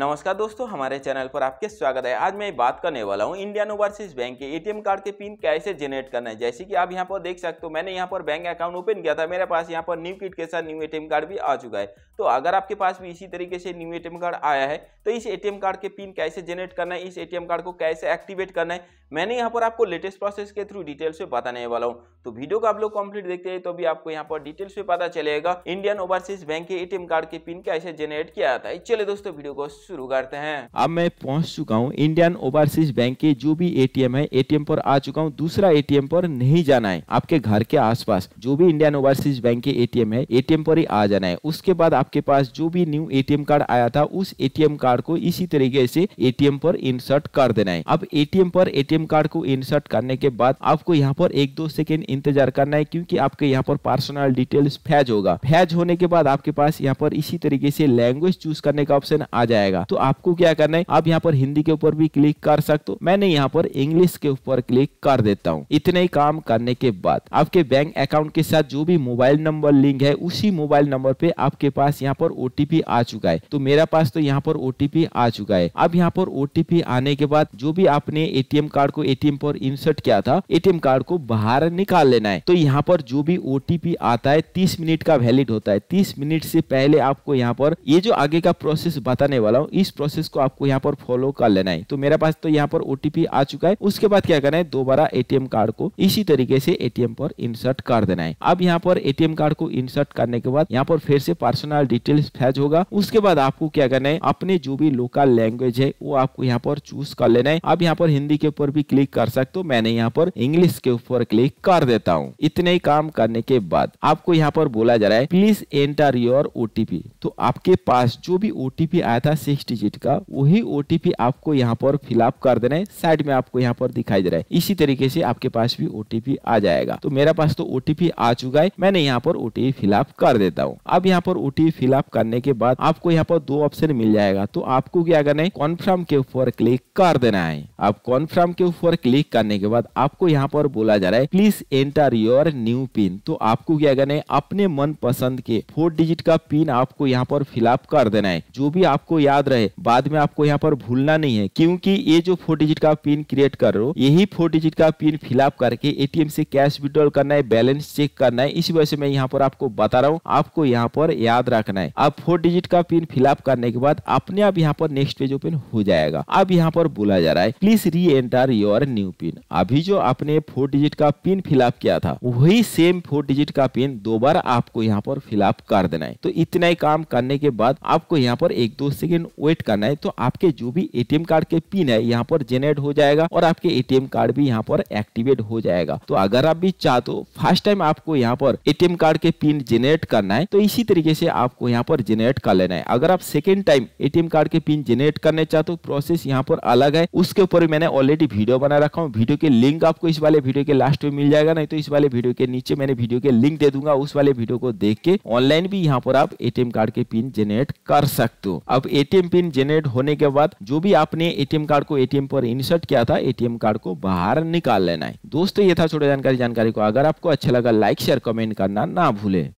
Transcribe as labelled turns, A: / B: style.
A: नमस्कार दोस्तों हमारे चैनल पर आपके स्वागत है आज मैं बात करने वाला हूं इंडियन ओवरसीज बैंक के एटीएम कार्ड के पिन कैसे जनरेट करना है जैसे कि आप यहां पर देख सकते हो मैंने यहां पर बैंक अकाउंट ओपन किया था मेरे पास यहां पर न्यू किट के साथ न्यू एटीएम कार्ड भी आ चुका है तो अगर आपके पास भी इसी तरीके से न्यू ए कार्ड आया है तो इस एटीएम कार्ड के पिन कैसे जनरेट करना है इस एटीएम कार्ड को कैसे एक्टिवेट करना है मैंने यहाँ पर आपको लेटेस्ट प्रोसेस के थ्रू डिटेल से बताने वाला हूँ तो वीडियो को आप लोग कंप्लीट देखते हैं तो भी आपको यहाँ पर डिटेल्स में पता चलेगा इंडियन ओवरसीज बैंक के एटीएम कार्ड के पिन कैसे जनरेट किया जाता है चले दोस्तों वीडियो को शुरू करते हैं अब मैं पहुंच चुका हूं इंडियन ओवरसीज बैंक के जो भी एटीएम है एटीएम पर आ चुका हूं दूसरा एटीएम पर नहीं जाना है आपके घर के आसपास जो भी इंडियन ओवरसीज बैंक के एटीएम है एटीएम पर ही आ जाना है उसके बाद आपके पास जो भी न्यू एटीएम कार्ड आया था उस एटीएम कार्ड को इसी तरीके से एटीएम पर इंसर्ट कर देना है अब एटीएम पर एटीएम कार्ड को इंसर्ट करने के बाद आपको यहाँ पर एक दो सेकेंड इंतजार करना है क्योंकि आपके यहाँ पर पर्सनल डिटेल्स फैज होगा फैज होने के बाद आपके पास यहाँ पर इसी तरीके से लैंग्वेज चूज करने का ऑप्शन आ जाएगा जाएगा तो आपको क्या करना है आप यहाँ पर हिंदी के ऊपर भी क्लिक कर सकते हो मैंने यहाँ पर इंग्लिश के ऊपर क्लिक कर देता हूँ इतने ही काम करने के बाद आपके बैंक अकाउंट के साथ जो भी मोबाइल नंबर लिंक है उसी मोबाइल नंबर पे आपके पास यहाँ पर ओटीपी आ चुका है तो मेरा पास तो यहाँ पर ओटीपी आ चुका है अब यहाँ पर ओटीपी आने के बाद जो भी आपने एटीएम कार्ड को एटीएम पर इंसर्ट किया था एटीएम कार्ड को बाहर निकाल लेना है तो यहाँ पर जो भी ओटीपी आता है तीस मिनट का वैलिड होता है तीस मिनट से पहले आपको यहाँ पर ये जो आगे का प्रोसेस बताने वाला रहा हूँ इस प्रोसेस को आपको यहाँ पर फॉलो कर लेना है तो मेरे पास तो यहाँ पर ओटीपी आ चुका है उसके बाद क्या करना है दोबारा एटीएम कार्ड को इसी तरीके से एटीएम पर इंसर्ट कर देना है अब यहाँ पर एटीएम कार्ड को इंसर्ट करने के बाद यहाँ पर फिर से पर्सनल डिटेल्स फैज होगा उसके बाद आपको क्या करना है अपने जो भी लोकल लैंग्वेज है वो आपको यहाँ पर चूज कर लेना है अब यहाँ पर हिंदी के ऊपर भी क्लिक कर सकते हो मैंने यहाँ पर इंग्लिश के ऊपर क्लिक कर देता हूँ इतने ही काम करने के बाद आपको यहाँ पर बोला जा रहा है प्लीज एंटर योर ओटीपी तो आपके पास जो भी ओटीपी आया था सिक्स डिजिट का वही ओ आपको यहाँ पर फिलअप कर देना है साइड में आपको यहाँ पर दिखाई दे रहा है इसी तरीके से आपके पास भी ओ आ जाएगा तो मेरा पास तो ओ आ चुका है मैंने यहाँ पर ओ फिलअप कर देता हूँ अब यहाँ पर ओ फिलअप करने के बाद आपको यहाँ पर दो ऑप्शन मिल जाएगा तो आपको क्या करना है कॉन्फर्म के ऊपर क्लिक कर देना है आप कॉन्फर्म के ऊपर क्लिक करने के बाद आपको यहाँ पर बोला जा रहा है please enter your new PIN तो आपको क्या करना है अपने मन पसंद के फोर डिजिट का पिन आपको यहाँ पर फिलअप कर देना है जो भी आपको याद याद रहे बाद में आपको यहाँ पर भूलना नहीं है क्योंकि ये जो फोर डिजिट का पिन क्रिएट कर रहे हो यही फोर डिजिट का पिन फिलअप करके एटीएम से कैश विड्रॉल करना है बैलेंस चेक करना है इसी वजह से मैं यहाँ पर आपको बता रहा हूँ आपको यहाँ पर याद रखना है अब फोर डिजिट का पिन फिलअप करने के बाद अपने आप यहाँ पर नेक्स्ट पेज ओपन हो जाएगा अब यहाँ पर बोला जा रहा है प्लीज री एंटर योर न्यू पिन अभी जो आपने फोर डिजिट का पिन फिलअप किया था वही सेम फोर डिजिट का पिन दो बार आपको यहाँ पर फिलअप कर देना है तो इतना ही काम करने के बाद आपको यहाँ पर एक दो सेकेंड वेट करना है तो आपके जो भी एटीएम कार्ड के पिन है यहाँ पर जेनरेट हो जाएगा और आपके एटीएम कार्ड भी यहाँ पर एक्टिवेट हो जाएगा तो अगर आप भी चाहते हो फर्स्ट टाइम आपको यहाँ पर एटीएम कार्ड के पिन जेनरेट करना है तो इसी तरीके से आपको यहाँ पर जेनरेट कर लेना है अगर आप सेकेंड टाइम एटीएम कार्ड के पिन जेनरेट करने चाहते हो प्रोसेस यहाँ पर अलग है उसके ऊपर मैंने ऑलरेडी वीडियो बना रखा हूँ वीडियो के लिंक आपको इस वाले वीडियो के लास्ट में मिल जाएगा नहीं तो इस वाले वीडियो के नीचे मैंने वीडियो के लिंक दे दूंगा उस वाले वीडियो को देख के ऑनलाइन भी यहाँ पर आप एटीएम कार्ड के पिन जेनरेट कर सकते हो अब एटीएम एटीएम पिन जेनरेट होने के बाद जो भी आपने एटीएम कार्ड को एटीएम पर इंसर्ट किया था एटीएम कार्ड को बाहर निकाल लेना है दोस्तों ये था छोटा जानकारी जानकारी को अगर आपको अच्छा लगा लाइक शेयर कमेंट करना ना भूले